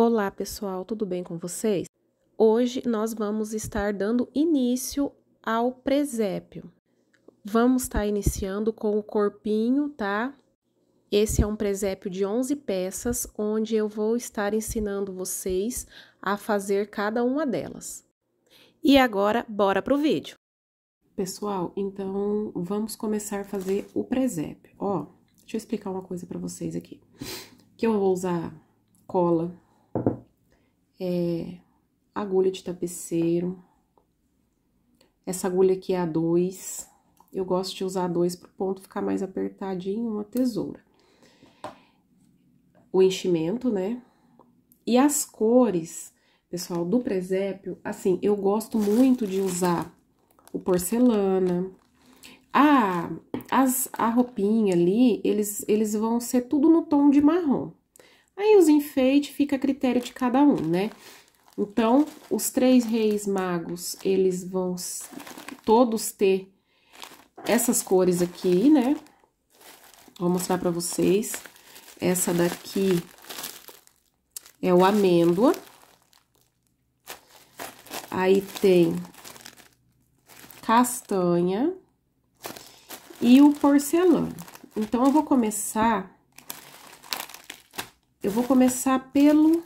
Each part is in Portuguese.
Olá, pessoal, tudo bem com vocês? Hoje nós vamos estar dando início ao presépio. Vamos estar tá iniciando com o corpinho, tá? Esse é um presépio de 11 peças, onde eu vou estar ensinando vocês a fazer cada uma delas. E agora, bora pro vídeo! Pessoal, então vamos começar a fazer o presépio. Ó, deixa eu explicar uma coisa para vocês aqui. Que eu vou usar cola, é, agulha de tapeceiro. Essa agulha aqui é a 2. Eu gosto de usar a 2 para o ponto ficar mais apertadinho, uma tesoura. O enchimento, né? E as cores, pessoal, do presépio, assim, eu gosto muito de usar o porcelana. A, as, a roupinha ali, eles, eles vão ser tudo no tom de marrom. Aí os enfeites fica a critério de cada um, né? Então, os três reis magos, eles vão todos ter essas cores aqui, né? Vou mostrar para vocês. Essa daqui é o amêndoa. Aí tem castanha e o porcelana. Então, eu vou começar eu vou começar pelo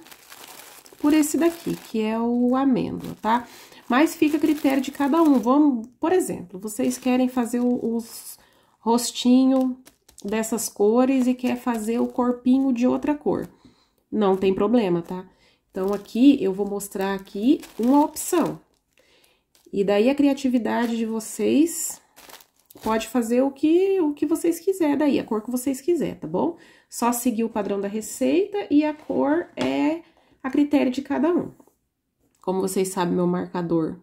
por esse daqui, que é o amêndoa, tá? Mas fica a critério de cada um. Vamos, por exemplo, vocês querem fazer os rostinho dessas cores e quer fazer o corpinho de outra cor. Não tem problema, tá? Então, aqui eu vou mostrar aqui uma opção. E daí a criatividade de vocês pode fazer o que, o que vocês quiser daí, a cor que vocês quiser, tá bom? Só seguir o padrão da receita e a cor é a critério de cada um. Como vocês sabem, meu marcador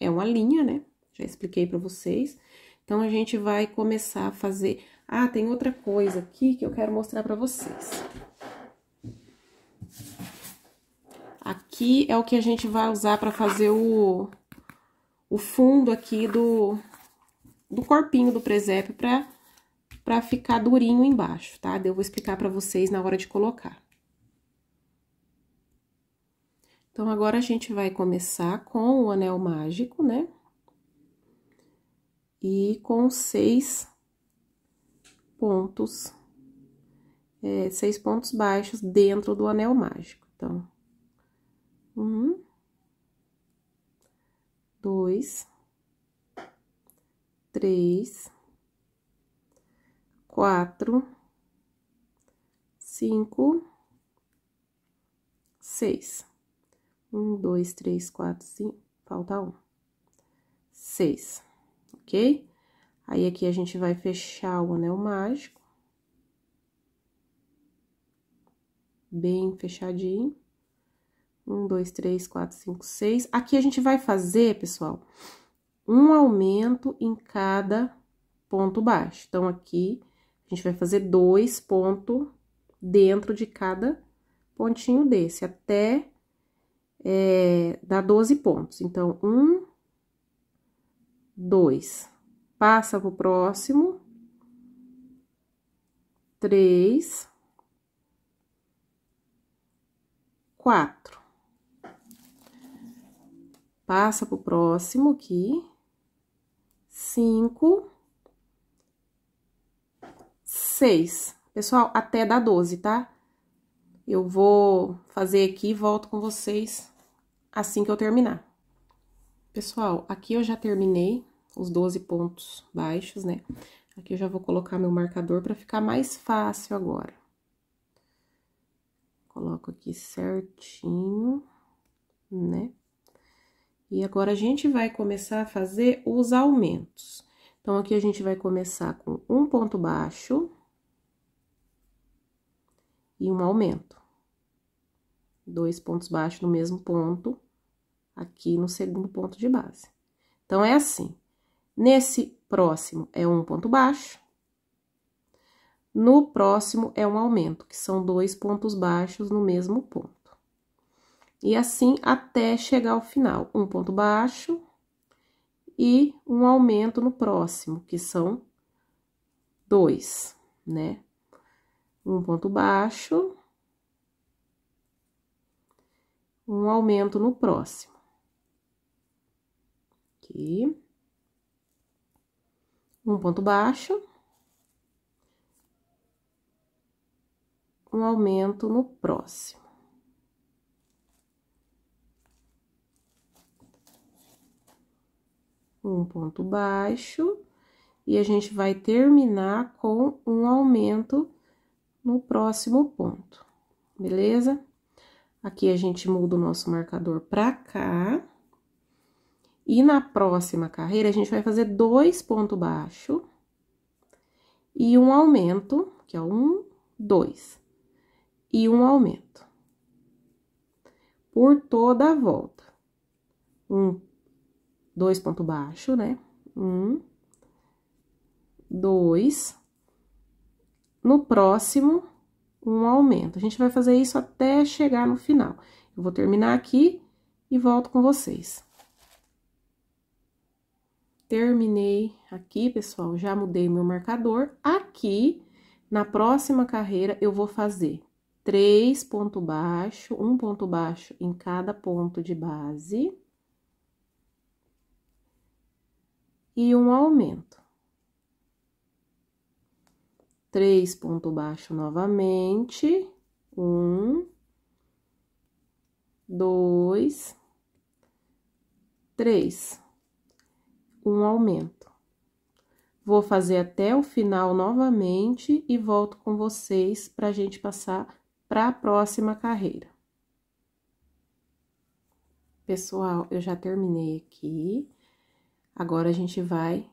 é uma linha, né? Já expliquei para vocês. Então, a gente vai começar a fazer... Ah, tem outra coisa aqui que eu quero mostrar para vocês. Aqui é o que a gente vai usar para fazer o, o fundo aqui do, do corpinho do presépio para para ficar durinho embaixo, tá? Eu vou explicar para vocês na hora de colocar. Então, agora a gente vai começar com o anel mágico, né? E com seis pontos, é, seis pontos baixos dentro do anel mágico. Então, um, dois, três, quatro, cinco, seis. Um, dois, três, quatro, cinco, falta um. Seis, ok? Aí, aqui a gente vai fechar o anel mágico. Bem fechadinho. Um, dois, três, quatro, cinco, seis. Aqui a gente vai fazer, pessoal, um aumento em cada ponto baixo. Então, aqui a gente vai fazer dois pontos dentro de cada pontinho desse, até é, dar 12 pontos. Então, um, dois, passa pro próximo, três, quatro. Passa pro próximo aqui, cinco, seis. Pessoal, até dá 12, tá? Eu vou fazer aqui e volto com vocês assim que eu terminar. Pessoal, aqui eu já terminei os 12 pontos baixos, né? Aqui eu já vou colocar meu marcador para ficar mais fácil agora. Coloco aqui certinho, né? E agora a gente vai começar a fazer os aumentos. Então, aqui a gente vai começar com um ponto baixo e um aumento. Dois pontos baixos no mesmo ponto, aqui no segundo ponto de base. Então, é assim. Nesse próximo é um ponto baixo. No próximo é um aumento, que são dois pontos baixos no mesmo ponto. E assim até chegar ao final. Um ponto baixo e um aumento no próximo, que são dois, né? um ponto baixo, um aumento no próximo. Aqui. Um ponto baixo. Um aumento no próximo. Um ponto baixo. E a gente vai terminar com um aumento no próximo ponto, beleza? Aqui a gente muda o nosso marcador pra cá. E na próxima carreira, a gente vai fazer dois pontos baixo e um aumento, que é um, dois, e um aumento. Por toda a volta. Um, dois pontos baixo, né? Um, dois, no próximo, um aumento. A gente vai fazer isso até chegar no final. Eu vou terminar aqui e volto com vocês. Terminei aqui, pessoal, já mudei meu marcador. Aqui, na próxima carreira, eu vou fazer três ponto baixo, um ponto baixo em cada ponto de base. E um aumento três ponto baixo novamente, um, dois, três, um aumento. Vou fazer até o final novamente e volto com vocês para a gente passar para a próxima carreira. Pessoal, eu já terminei aqui. Agora a gente vai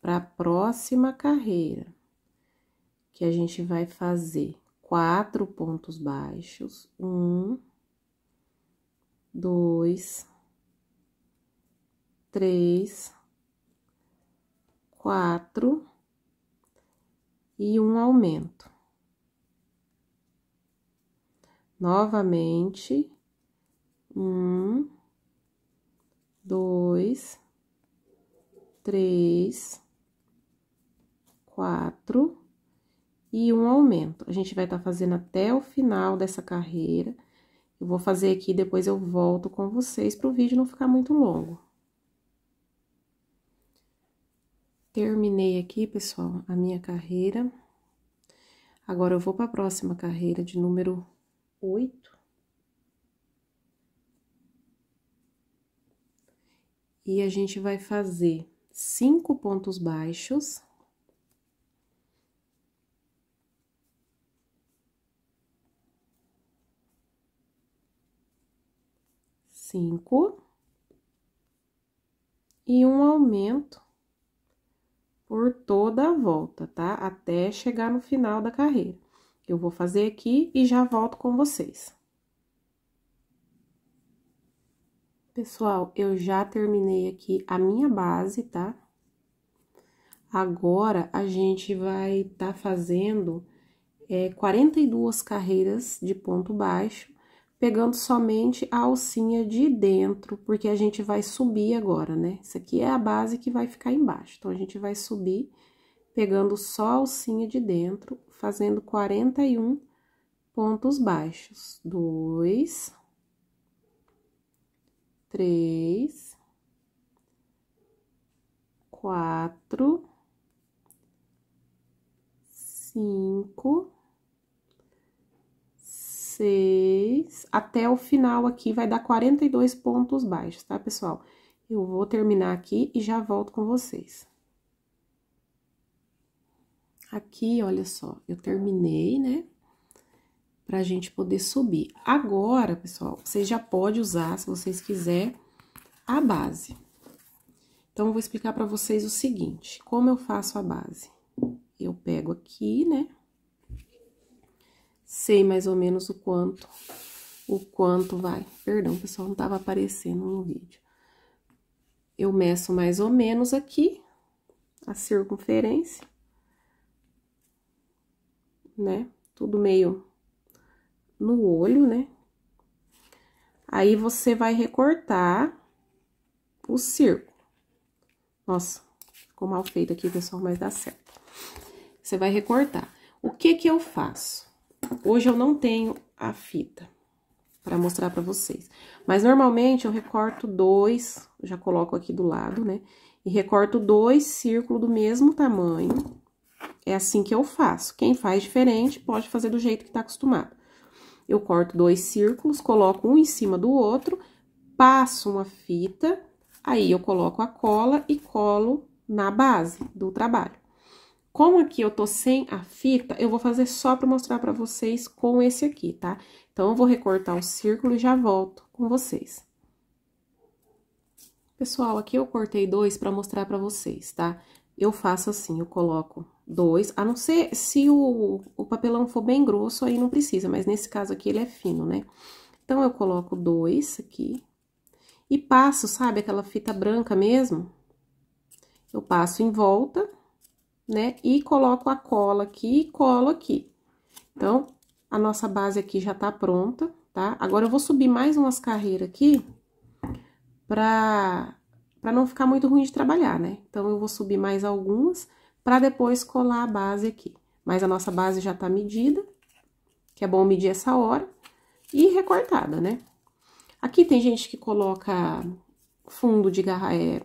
para a próxima carreira que a gente vai fazer quatro pontos baixos, um, dois, três, quatro e um aumento. Novamente, um, dois, três, quatro e um aumento. A gente vai estar tá fazendo até o final dessa carreira. Eu vou fazer aqui, depois eu volto com vocês para o vídeo não ficar muito longo. Terminei aqui, pessoal, a minha carreira. Agora, eu vou para a próxima carreira de número 8. E a gente vai fazer cinco pontos baixos cinco e um aumento por toda a volta, tá? Até chegar no final da carreira. Eu vou fazer aqui e já volto com vocês. Pessoal, eu já terminei aqui a minha base, tá? Agora, a gente vai tá fazendo é, 42 carreiras de ponto baixo pegando somente a alcinha de dentro, porque a gente vai subir agora, né? Isso aqui é a base que vai ficar embaixo, então a gente vai subir pegando só a alcinha de dentro, fazendo 41 pontos baixos. Dois, três, quatro, cinco, seis, 3 até o final aqui, vai dar 42 pontos baixos, tá, pessoal? Eu vou terminar aqui e já volto com vocês. Aqui, olha só, eu terminei, né? Pra gente poder subir. Agora, pessoal, vocês já pode usar, se vocês quiserem, a base. Então, eu vou explicar para vocês o seguinte, como eu faço a base. Eu pego aqui, né? Sei mais ou menos o quanto o quanto vai. Perdão, pessoal, não estava aparecendo no vídeo. Eu meço mais ou menos aqui a circunferência, né? Tudo meio no olho, né? Aí você vai recortar o círculo. Nossa, ficou mal feito aqui, pessoal, mas dá certo. Você vai recortar. O que que eu faço? Hoje eu não tenho a fita para mostrar para vocês. Mas normalmente eu recorto dois, já coloco aqui do lado, né? E recorto dois círculos do mesmo tamanho. É assim que eu faço. Quem faz diferente pode fazer do jeito que está acostumado. Eu corto dois círculos, coloco um em cima do outro, passo uma fita, aí eu coloco a cola e colo na base do trabalho. Como aqui eu tô sem a fita, eu vou fazer só para mostrar para vocês com esse aqui, tá? Então, eu vou recortar o círculo e já volto com vocês. Pessoal, aqui eu cortei dois para mostrar para vocês, tá? Eu faço assim, eu coloco dois, a não ser se o, o papelão for bem grosso, aí não precisa, mas nesse caso aqui ele é fino, né? Então, eu coloco dois aqui e passo, sabe, aquela fita branca mesmo? Eu passo em volta, né? E coloco a cola aqui e colo aqui. Então, a nossa base aqui já tá pronta, tá? Agora eu vou subir mais umas carreiras aqui pra, pra não ficar muito ruim de trabalhar, né? Então, eu vou subir mais algumas pra depois colar a base aqui. Mas a nossa base já tá medida, que é bom medir essa hora, e recortada, né? Aqui tem gente que coloca fundo de garra... É,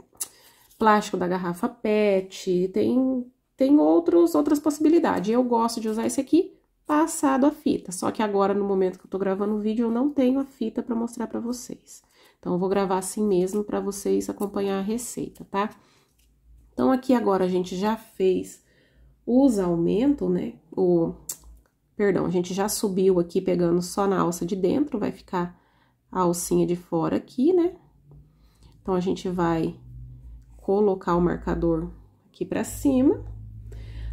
plástico da garrafa PET, tem, tem outros, outras possibilidades. Eu gosto de usar esse aqui, passado a fita. Só que agora, no momento que eu tô gravando o vídeo, eu não tenho a fita para mostrar para vocês. Então, eu vou gravar assim mesmo para vocês acompanhar a receita, tá? Então, aqui agora a gente já fez os aumentos, né? O... Perdão, a gente já subiu aqui pegando só na alça de dentro, vai ficar a alcinha de fora aqui, né? Então, a gente vai colocar o marcador aqui pra cima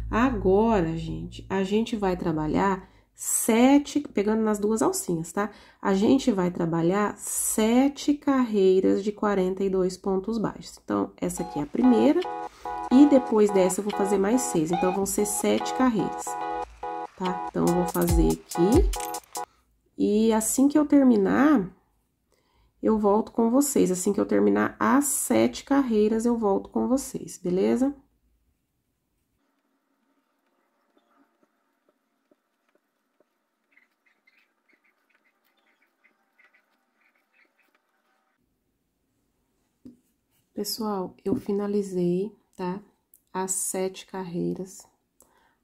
Agora, gente, a gente vai trabalhar sete, pegando nas duas alcinhas, tá? A gente vai trabalhar sete carreiras de 42 pontos baixos. Então, essa aqui é a primeira, e depois dessa eu vou fazer mais seis, então vão ser sete carreiras, tá? Então, eu vou fazer aqui, e assim que eu terminar, eu volto com vocês. Assim que eu terminar as sete carreiras, eu volto com vocês, beleza? Pessoal, eu finalizei, tá? As sete carreiras.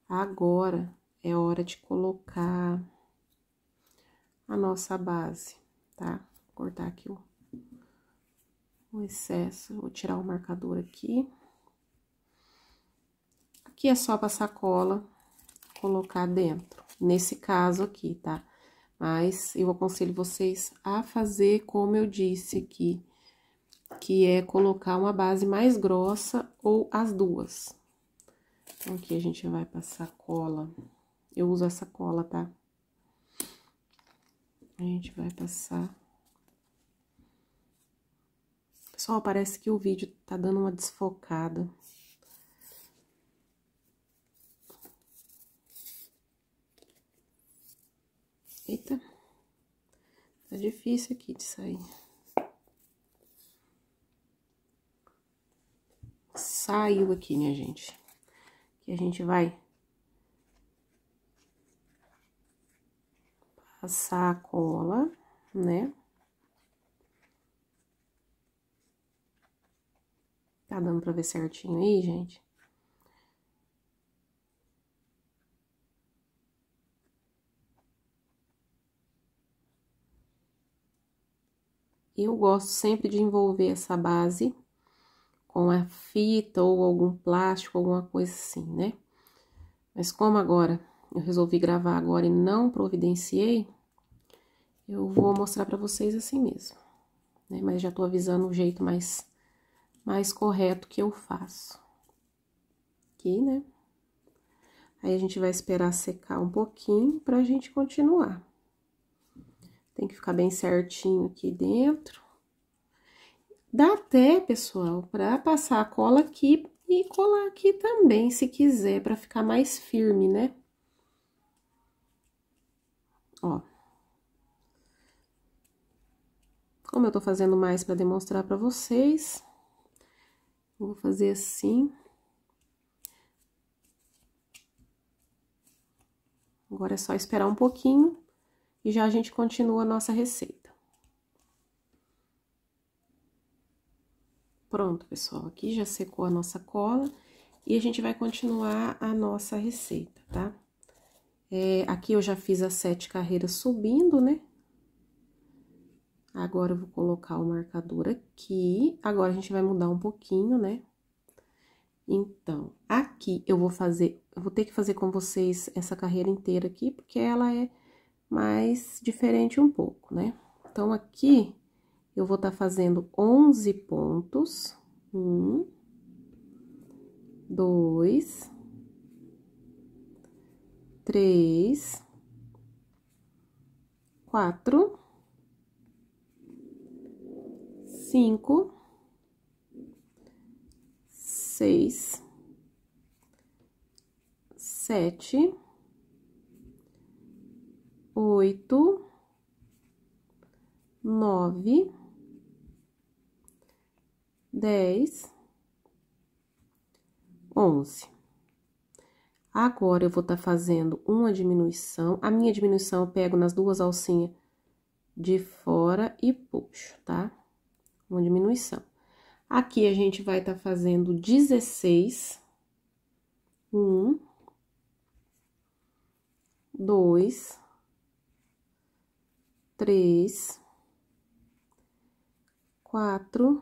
Agora é hora de colocar a nossa base, tá? Vou cortar aqui o, o excesso, vou tirar o marcador aqui. Aqui é só passar cola, colocar dentro, nesse caso aqui, tá? Mas eu aconselho vocês a fazer como eu disse aqui, que é colocar uma base mais grossa ou as duas. Então, aqui a gente vai passar cola. Eu uso essa cola, tá? A gente vai passar. Pessoal, parece que o vídeo tá dando uma desfocada. Eita. Tá difícil aqui de sair. saiu aqui, minha gente. Que a gente vai passar a cola, né? Tá dando pra ver certinho aí, gente? Eu gosto sempre de envolver essa base com a fita ou algum plástico, alguma coisa assim, né? Mas como agora eu resolvi gravar agora e não providenciei, eu vou mostrar para vocês assim mesmo, né? Mas já tô avisando o jeito mais mais correto que eu faço. Aqui, né? Aí a gente vai esperar secar um pouquinho pra gente continuar. Tem que ficar bem certinho aqui dentro. Dá até, pessoal, para passar a cola aqui e colar aqui também, se quiser, para ficar mais firme, né? Ó. Como eu tô fazendo mais para demonstrar para vocês, vou fazer assim. Agora é só esperar um pouquinho e já a gente continua a nossa receita. Pronto, pessoal, aqui já secou a nossa cola e a gente vai continuar a nossa receita, tá? É, aqui eu já fiz as sete carreiras subindo, né? Agora eu vou colocar o marcador aqui. Agora a gente vai mudar um pouquinho, né? Então, aqui eu vou fazer, eu vou ter que fazer com vocês essa carreira inteira aqui, porque ela é mais diferente um pouco, né? Então, aqui eu vou estar tá fazendo 11 pontos. Um, dois, três, quatro, cinco, seis, sete, oito, nove dez, onze. Agora, eu vou estar tá fazendo uma diminuição. A minha diminuição eu pego nas duas alcinhas de fora e puxo, tá? Uma diminuição. Aqui, a gente vai estar tá fazendo 16. Um. Dois. Três. Quatro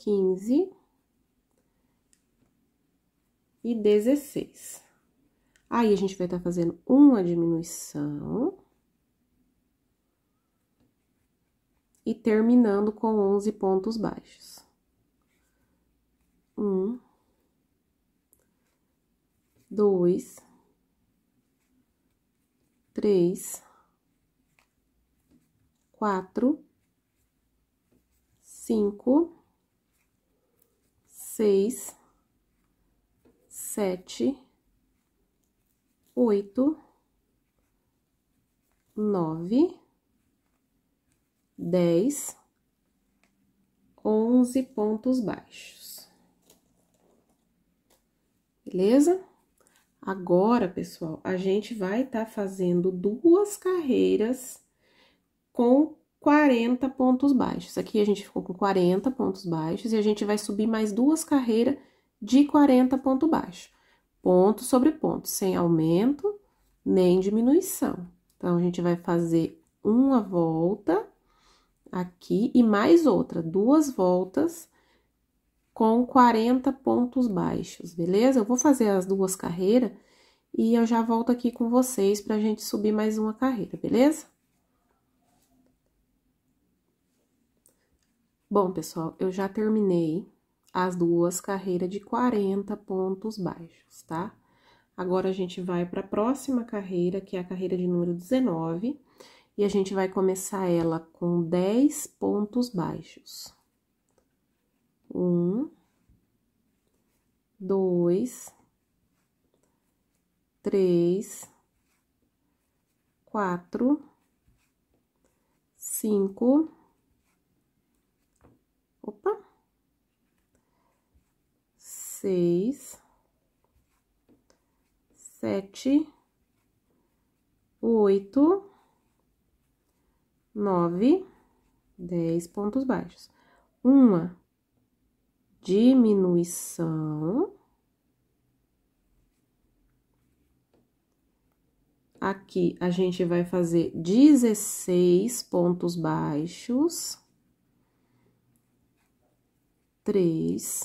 15 e 16. Aí, a gente vai estar tá fazendo uma diminuição. E terminando com 11 pontos baixos. Um. Dois. Três. Quatro. Cinco seis, sete, oito, nove, dez, onze pontos baixos. Beleza? Agora, pessoal, a gente vai estar tá fazendo duas carreiras com 40 pontos baixos. Aqui a gente ficou com 40 pontos baixos e a gente vai subir mais duas carreiras de 40 ponto baixo. Ponto sobre ponto, sem aumento nem diminuição. Então, a gente vai fazer uma volta aqui e mais outra, duas voltas com 40 pontos baixos, beleza? Eu vou fazer as duas carreiras e eu já volto aqui com vocês para a gente subir mais uma carreira, beleza? Bom, pessoal, eu já terminei as duas carreiras de 40 pontos baixos, tá? Agora, a gente vai para a próxima carreira, que é a carreira de número 19, e a gente vai começar ela com 10 pontos baixos. Um, dois, três, quatro, cinco seis, sete, oito, nove, dez pontos baixos. Uma diminuição. Aqui, a gente vai fazer dezesseis pontos baixos. Três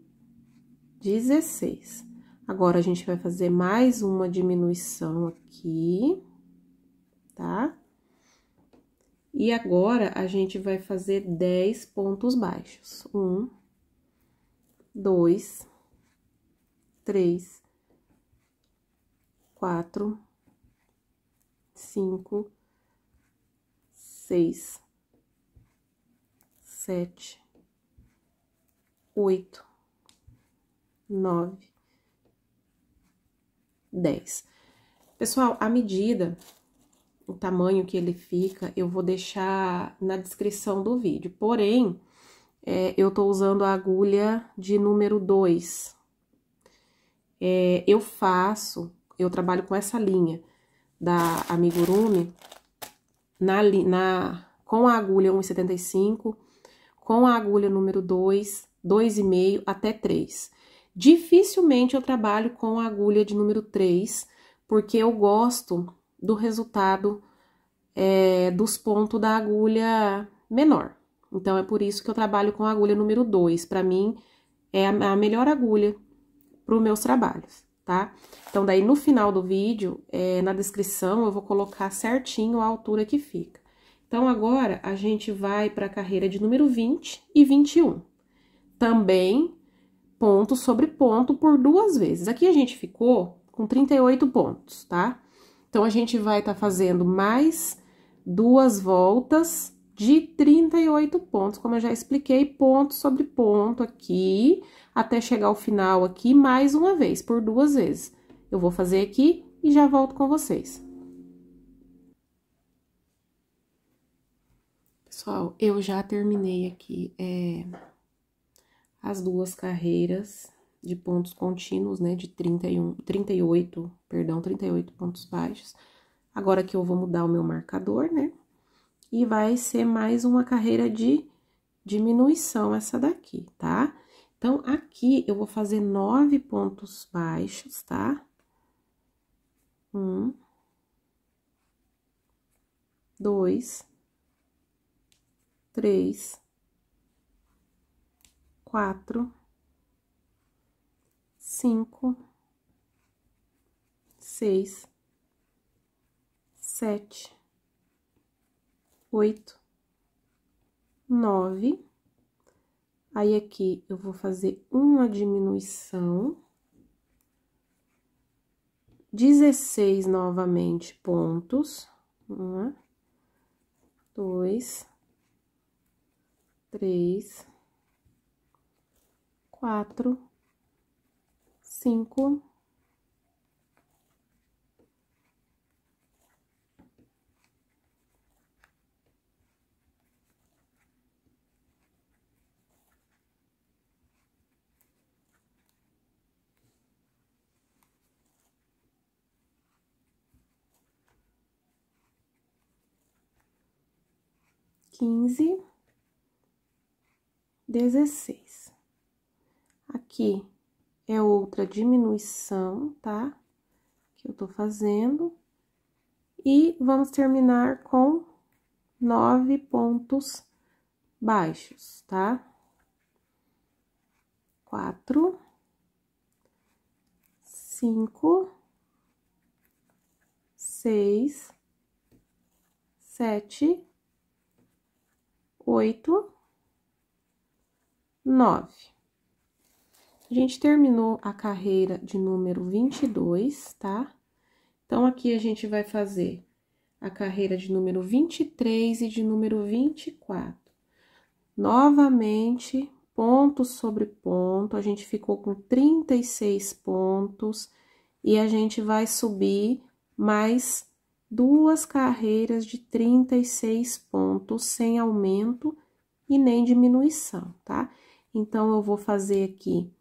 16. Agora, a gente vai fazer mais uma diminuição aqui, tá? E agora, a gente vai fazer 10 pontos baixos. Um, dois, três, quatro, cinco, seis, sete, oito, 9, 10. Pessoal, a medida, o tamanho que ele fica, eu vou deixar na descrição do vídeo. Porém, é, eu tô usando a agulha de número 2. É, eu faço, eu trabalho com essa linha da amigurumi na, na, com a agulha 1,75, com a agulha número 2, 2,5 até 3. Dificilmente eu trabalho com a agulha de número 3, porque eu gosto do resultado é, dos pontos da agulha menor. Então, é por isso que eu trabalho com a agulha número 2. Para mim, é a, melhor agulha para os meus trabalhos, tá? Então, daí no final do vídeo, é, na descrição, eu vou colocar certinho a altura que fica. Então, agora a gente vai para a carreira de número 20 e 21. Também ponto sobre ponto por duas vezes. Aqui a gente ficou com 38 pontos, tá? Então, a gente vai estar tá fazendo mais duas voltas de 38 pontos, como eu já expliquei, ponto sobre ponto aqui, até chegar ao final aqui, mais uma vez, por duas vezes. Eu vou fazer aqui e já volto com vocês. Pessoal, eu já terminei aqui é, as duas carreiras de pontos contínuos, né, de 31, 38, perdão, 38 pontos baixos. Agora que eu vou mudar o meu marcador, né? E vai ser mais uma carreira de diminuição essa daqui, tá? Então, aqui eu vou fazer nove pontos baixos, tá? Um, dois, três, quatro, cinco, seis, sete, oito, nove. Aí, aqui eu vou fazer uma diminuição. 16 novamente pontos. um dois, três, quatro, cinco, quinze, dezesseis aqui é outra diminuição, tá? Que eu tô fazendo. E vamos terminar com nove pontos baixos, tá? Quatro, cinco, seis, sete, oito, nove. A gente terminou a carreira de número 22, tá? Então, aqui a gente vai fazer a carreira de número 23 e de número 24. Novamente, ponto sobre ponto, a gente ficou com 36 pontos e a gente vai subir mais duas carreiras de 36 pontos sem aumento e nem diminuição, tá? Então, eu vou fazer aqui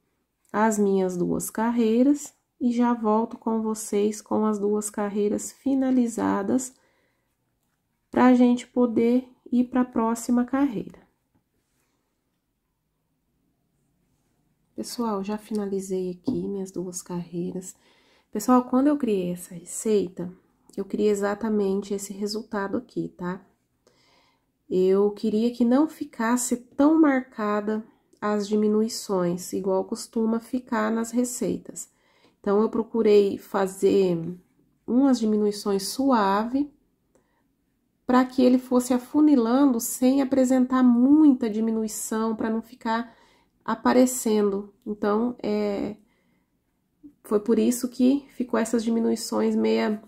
as minhas duas carreiras e já volto com vocês com as duas carreiras finalizadas para a gente poder ir para a próxima carreira. Pessoal, já finalizei aqui minhas duas carreiras. Pessoal, quando eu criei essa receita, eu criei exatamente esse resultado aqui, tá? Eu queria que não ficasse tão marcada as diminuições, igual costuma ficar nas receitas. Então, eu procurei fazer umas diminuições suave para que ele fosse afunilando sem apresentar muita diminuição, para não ficar aparecendo. Então, é, foi por isso que ficou essas diminuições meia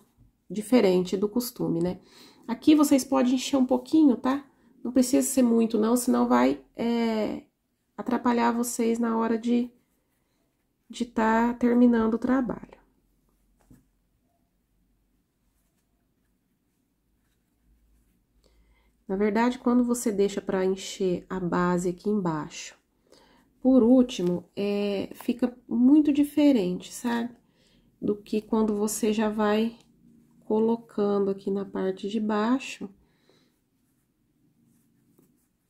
diferente do costume, né? Aqui vocês podem encher um pouquinho, tá? Não precisa ser muito, não, senão vai é, atrapalhar vocês na hora de de estar tá terminando o trabalho. Na verdade, quando você deixa para encher a base aqui embaixo, por último, é, fica muito diferente, sabe? Do que quando você já vai colocando aqui na parte de baixo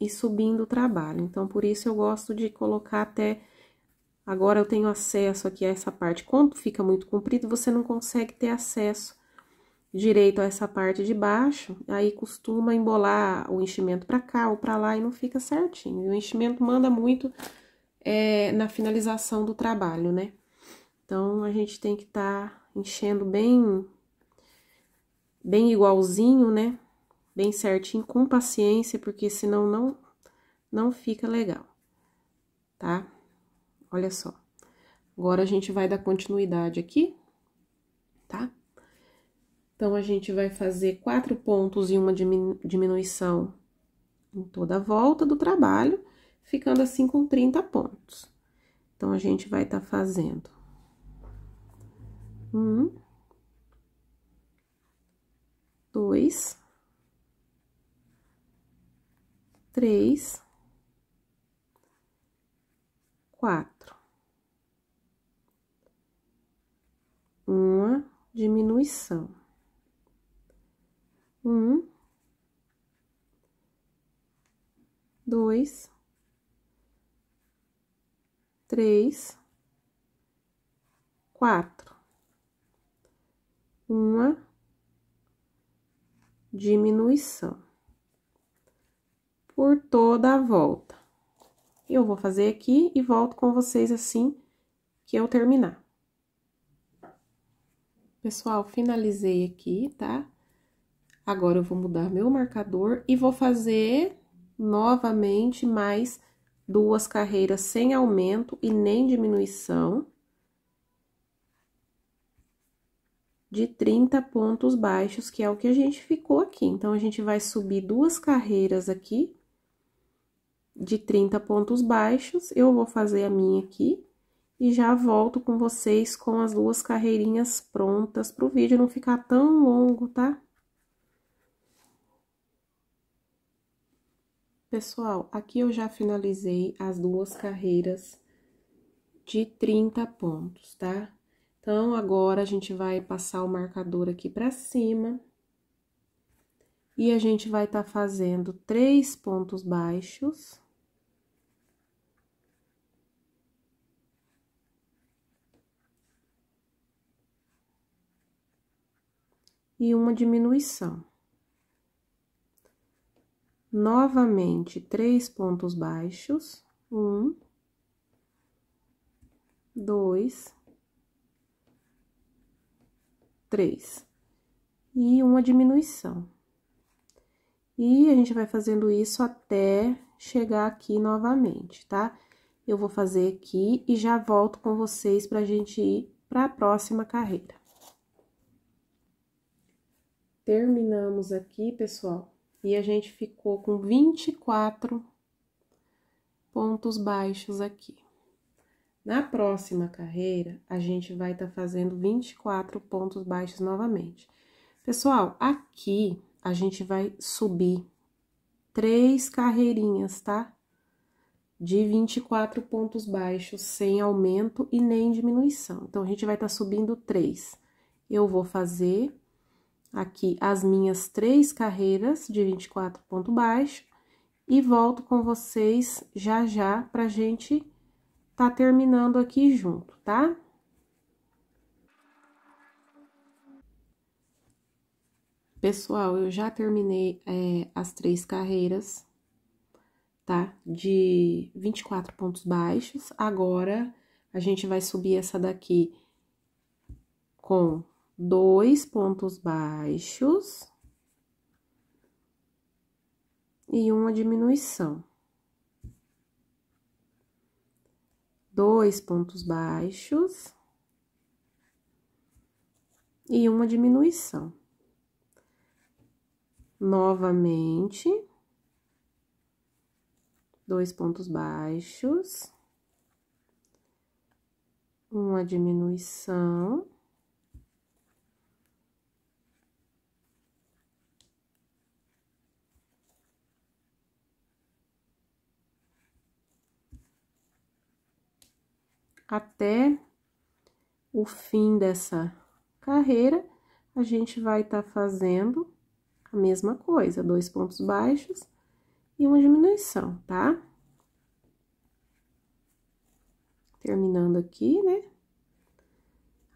e subindo o trabalho. Então, por isso eu gosto de colocar até... Agora eu tenho acesso aqui a essa parte. Quando fica muito comprido, você não consegue ter acesso direito a essa parte de baixo, aí costuma embolar o enchimento para cá ou para lá e não fica certinho. E o enchimento manda muito é, na finalização do trabalho, né? Então, a gente tem que estar tá enchendo bem, bem igualzinho, né? bem certinho, com paciência, porque senão não, não fica legal, tá? Olha só. Agora, a gente vai dar continuidade aqui, tá? Então, a gente vai fazer quatro pontos e uma diminuição em toda a volta do trabalho, ficando assim com 30 pontos. Então, a gente vai estar tá fazendo... Um... Dois... três, quatro. Uma diminuição. Um, dois, três, quatro. Uma diminuição por toda a volta. Eu vou fazer aqui e volto com vocês assim que eu terminar. Pessoal, finalizei aqui, tá? Agora eu vou mudar meu marcador e vou fazer novamente mais duas carreiras sem aumento e nem diminuição. de 30 pontos baixos, que é o que a gente ficou aqui. Então, a gente vai subir duas carreiras aqui de 30 pontos baixos, eu vou fazer a minha aqui e já volto com vocês com as duas carreirinhas prontas para o vídeo não ficar tão longo, tá? Pessoal, aqui eu já finalizei as duas carreiras de 30 pontos, tá? Então, agora a gente vai passar o marcador aqui para cima. E a gente vai estar tá fazendo três pontos baixos. e uma diminuição. Novamente, três pontos baixos. Um, dois, três. E uma diminuição. E a gente vai fazendo isso até chegar aqui novamente, tá? Eu vou fazer aqui e já volto com vocês pra gente ir pra próxima carreira terminamos aqui, pessoal, e a gente ficou com 24 pontos baixos aqui. Na próxima carreira, a gente vai estar tá fazendo 24 pontos baixos novamente. Pessoal, aqui a gente vai subir três carreirinhas, tá? De 24 pontos baixos, sem aumento e nem diminuição. Então, a gente vai estar tá subindo três. Eu vou fazer aqui as minhas três carreiras de 24 ponto baixo e volto com vocês já já pra gente tá terminando aqui junto, tá? Pessoal, eu já terminei é, as três carreiras, tá? De 24 pontos baixos. Agora, a gente vai subir essa daqui com dois pontos baixos e uma diminuição. Dois pontos baixos e uma diminuição. Novamente, dois pontos baixos, uma diminuição até o fim dessa carreira, a gente vai estar tá fazendo a mesma coisa, dois pontos baixos e uma diminuição, tá? Terminando aqui, né?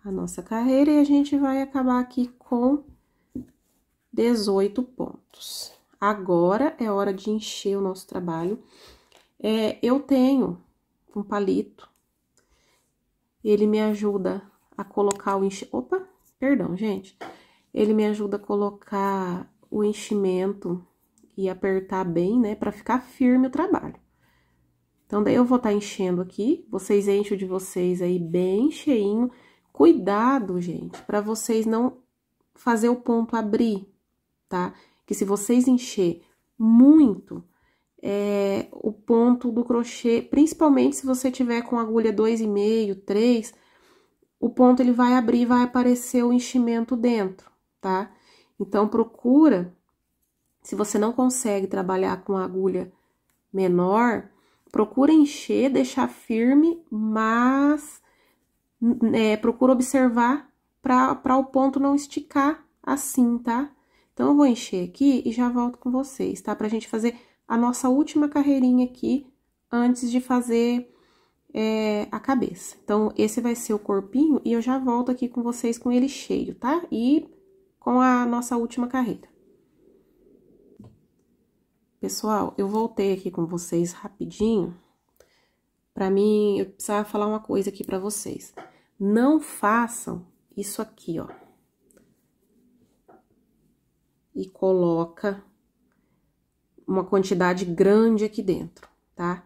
A nossa carreira e a gente vai acabar aqui com 18 pontos. Agora é hora de encher o nosso trabalho. É, eu tenho um palito ele me ajuda a colocar o enche... Opa, perdão, gente. Ele me ajuda a colocar o enchimento e apertar bem, né, para ficar firme o trabalho. Então, daí eu vou estar tá enchendo aqui, vocês enchem o de vocês aí bem cheinho. Cuidado, gente, para vocês não fazer o ponto abrir, tá? Que se vocês encher muito, é, o ponto do crochê, principalmente se você tiver com agulha 2,5, 3, o ponto ele vai abrir e vai aparecer o enchimento dentro, tá? Então, procura, se você não consegue trabalhar com agulha menor, procura encher, deixar firme, mas é, procura observar para o ponto não esticar assim, tá? Então, eu vou encher aqui e já volto com vocês, tá? Pra gente fazer a nossa última carreirinha aqui antes de fazer é, a cabeça. Então, esse vai ser o corpinho e eu já volto aqui com vocês com ele cheio, tá? E com a nossa última carreira. Pessoal, eu voltei aqui com vocês rapidinho. Para mim, eu precisava falar uma coisa aqui para vocês. Não façam isso aqui, ó. E coloca uma quantidade grande aqui dentro, tá?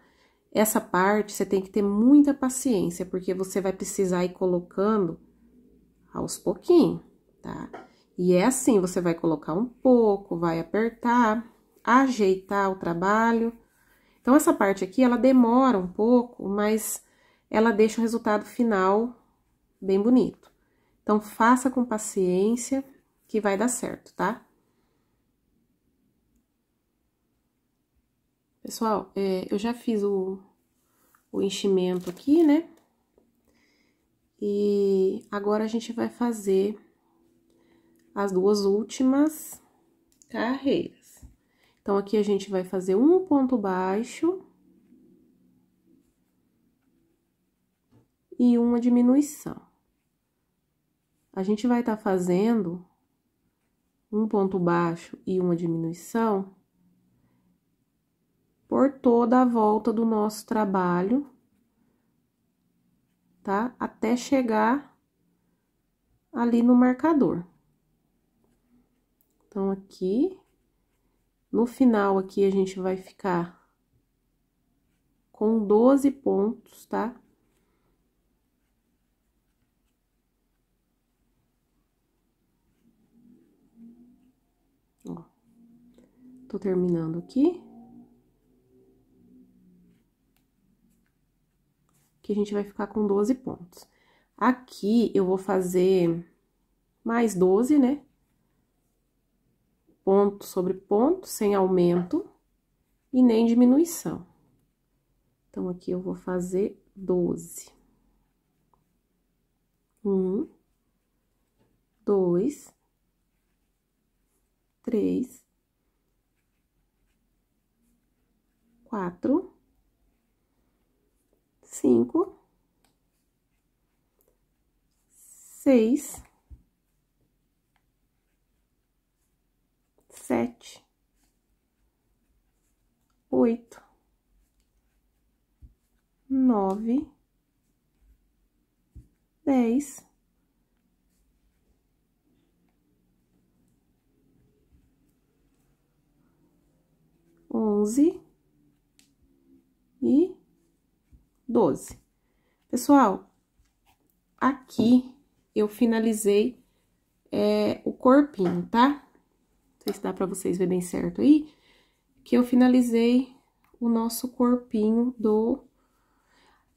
Essa parte você tem que ter muita paciência, porque você vai precisar ir colocando aos pouquinhos, tá? E é assim, você vai colocar um pouco, vai apertar, ajeitar o trabalho. Então, essa parte aqui, ela demora um pouco, mas ela deixa o resultado final bem bonito. Então, faça com paciência que vai dar certo, tá? Pessoal, é, eu já fiz o, o enchimento aqui, né? E agora a gente vai fazer as duas últimas carreiras. Então, aqui a gente vai fazer um ponto baixo e uma diminuição. A gente vai estar tá fazendo um ponto baixo e uma diminuição por toda a volta do nosso trabalho, tá? Até chegar ali no marcador. Então, aqui, no final aqui, a gente vai ficar com 12 pontos, tá? Ó, tô terminando aqui. aqui a gente vai ficar com 12 pontos. Aqui eu vou fazer mais 12, né? Ponto sobre ponto, sem aumento e nem diminuição. Então, aqui eu vou fazer 12. Um, dois, três, quatro, cinco, seis, sete, oito, nove, dez. Onze e 12. Pessoal, aqui eu finalizei é, o corpinho, tá? Não sei se dá pra vocês ver bem certo aí. Que eu finalizei o nosso corpinho do...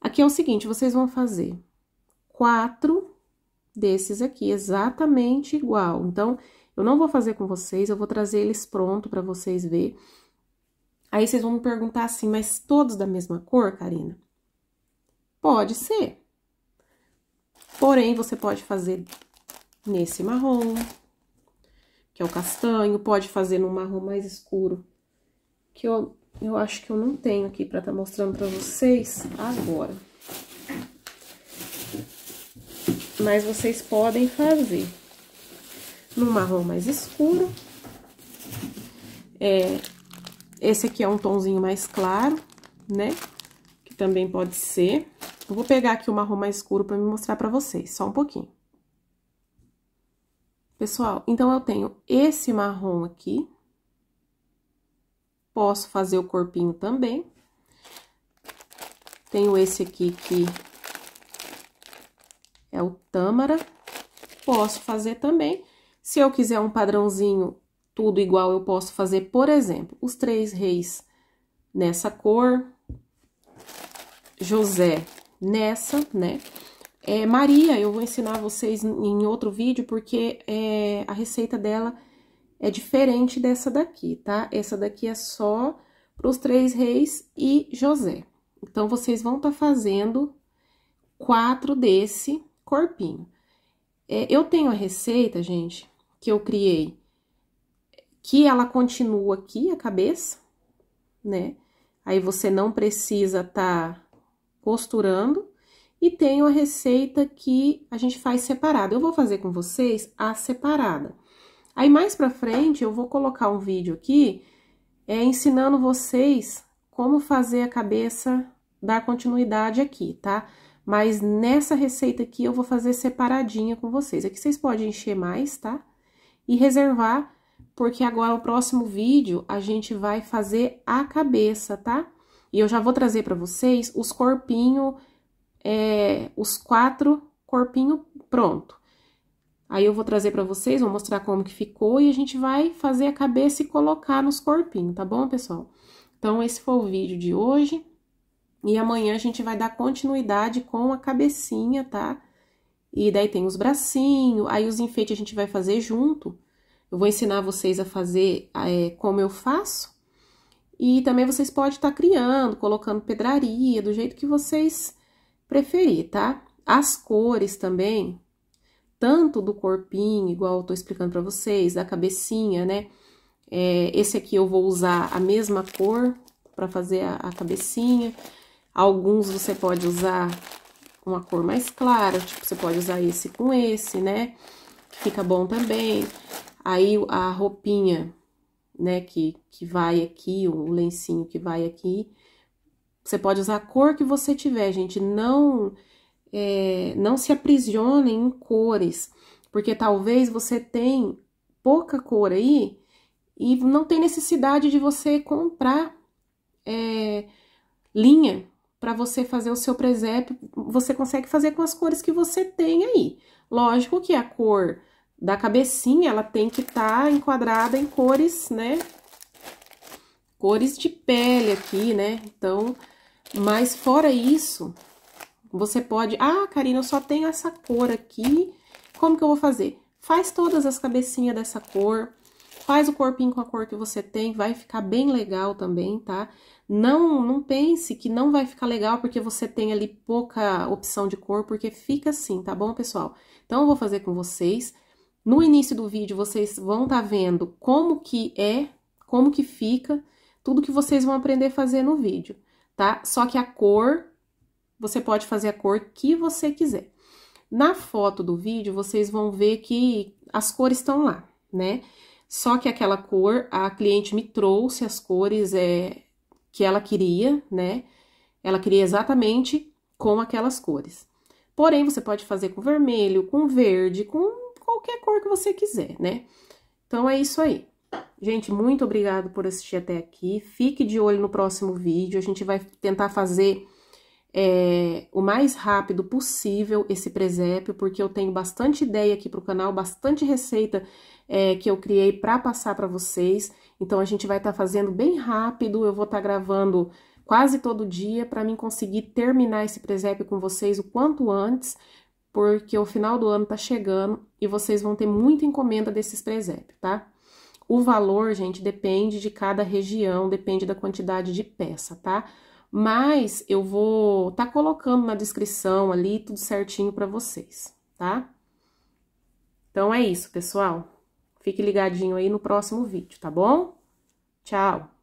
Aqui é o seguinte, vocês vão fazer quatro desses aqui, exatamente igual. Então, eu não vou fazer com vocês, eu vou trazer eles pronto pra vocês ver. Aí, vocês vão me perguntar assim, mas todos da mesma cor, Karina? Pode ser. Porém, você pode fazer nesse marrom, que é o castanho, pode fazer num marrom mais escuro, que eu, eu acho que eu não tenho aqui pra estar tá mostrando pra vocês agora. Mas vocês podem fazer num marrom mais escuro. É, esse aqui é um tonzinho mais claro, né? Que também pode ser. Tipo, eu vou pegar aqui o marrom mais escuro para me mostrar para vocês, só um pouquinho. Pessoal, então eu tenho esse marrom aqui. Posso fazer o corpinho também. Tenho esse aqui que é o tâmara. Posso fazer também. Se eu quiser um padrãozinho tudo igual, eu posso fazer, por exemplo, os três reis nessa cor. José nessa, né? É, Maria, eu vou ensinar vocês em outro vídeo, porque é, a receita dela é diferente dessa daqui, tá? Essa daqui é só para os três reis e José. Então, vocês vão estar tá fazendo quatro desse corpinho. É, eu tenho a receita, gente, que eu criei, que ela continua aqui, a cabeça, né? Aí, você não precisa tá costurando. E tenho a receita que a gente faz separada. Eu vou fazer com vocês a separada. Aí, mais pra frente, eu vou colocar um vídeo aqui é, ensinando vocês como fazer a cabeça da continuidade aqui, tá? Mas nessa receita aqui eu vou fazer separadinha com vocês. Aqui vocês podem encher mais, tá? E reservar, porque agora o próximo vídeo a gente vai fazer a cabeça, tá? E eu já vou trazer para vocês os corpinho, é, os quatro corpinho pronto. Aí eu vou trazer para vocês, vou mostrar como que ficou e a gente vai fazer a cabeça e colocar nos corpinhos, tá bom, pessoal? Então, esse foi o vídeo de hoje. E amanhã a gente vai dar continuidade com a cabecinha, tá? E daí tem os bracinhos, aí os enfeites a gente vai fazer junto. Eu vou ensinar vocês a fazer é, como eu faço. E também vocês podem estar tá criando, colocando pedraria, do jeito que vocês preferir, tá? As cores também, tanto do corpinho, igual eu tô explicando para vocês, da cabecinha, né? É, esse aqui eu vou usar a mesma cor para fazer a, a cabecinha. Alguns você pode usar uma cor mais clara, tipo, você pode usar esse com esse, né? Que fica bom também. Aí a roupinha né, que, que vai aqui, o lencinho que vai aqui. Você pode usar a cor que você tiver, gente, não, é, não se aprisionem em cores, porque talvez você tenha pouca cor aí e não tem necessidade de você comprar é, linha para você fazer o seu presépio, você consegue fazer com as cores que você tem aí. Lógico que a cor da cabecinha, ela tem que estar tá enquadrada em cores, né? Cores de pele aqui, né? Então, mas fora isso, você pode... Ah, Karina, eu só tenho essa cor aqui, como que eu vou fazer? Faz todas as cabecinhas dessa cor, faz o corpinho com a cor que você tem, vai ficar bem legal também, tá? Não, não pense que não vai ficar legal porque você tem ali pouca opção de cor, porque fica assim, tá bom, pessoal? Então, eu vou fazer com vocês no início do vídeo, vocês vão estar tá vendo como que é, como que fica, tudo que vocês vão aprender a fazer no vídeo, tá? Só que a cor, você pode fazer a cor que você quiser. Na foto do vídeo, vocês vão ver que as cores estão lá, né? Só que aquela cor, a cliente me trouxe as cores é, que ela queria, né? Ela queria exatamente com aquelas cores. Porém, você pode fazer com vermelho, com verde, com qualquer cor que você quiser, né? Então, é isso aí. Gente, muito obrigado por assistir até aqui. Fique de olho no próximo vídeo. A gente vai tentar fazer é, o mais rápido possível esse presépio, porque eu tenho bastante ideia aqui para o canal, bastante receita é, que eu criei para passar para vocês. Então, a gente vai estar tá fazendo bem rápido. Eu vou estar tá gravando quase todo dia para mim conseguir terminar esse presépio com vocês o quanto antes, porque o final do ano tá chegando e vocês vão ter muita encomenda desses presépios, tá? O valor, gente, depende de cada região, depende da quantidade de peça, tá? Mas eu vou tá colocando na descrição ali tudo certinho para vocês, tá? Então é isso, pessoal. Fique ligadinho aí no próximo vídeo, tá bom? Tchau!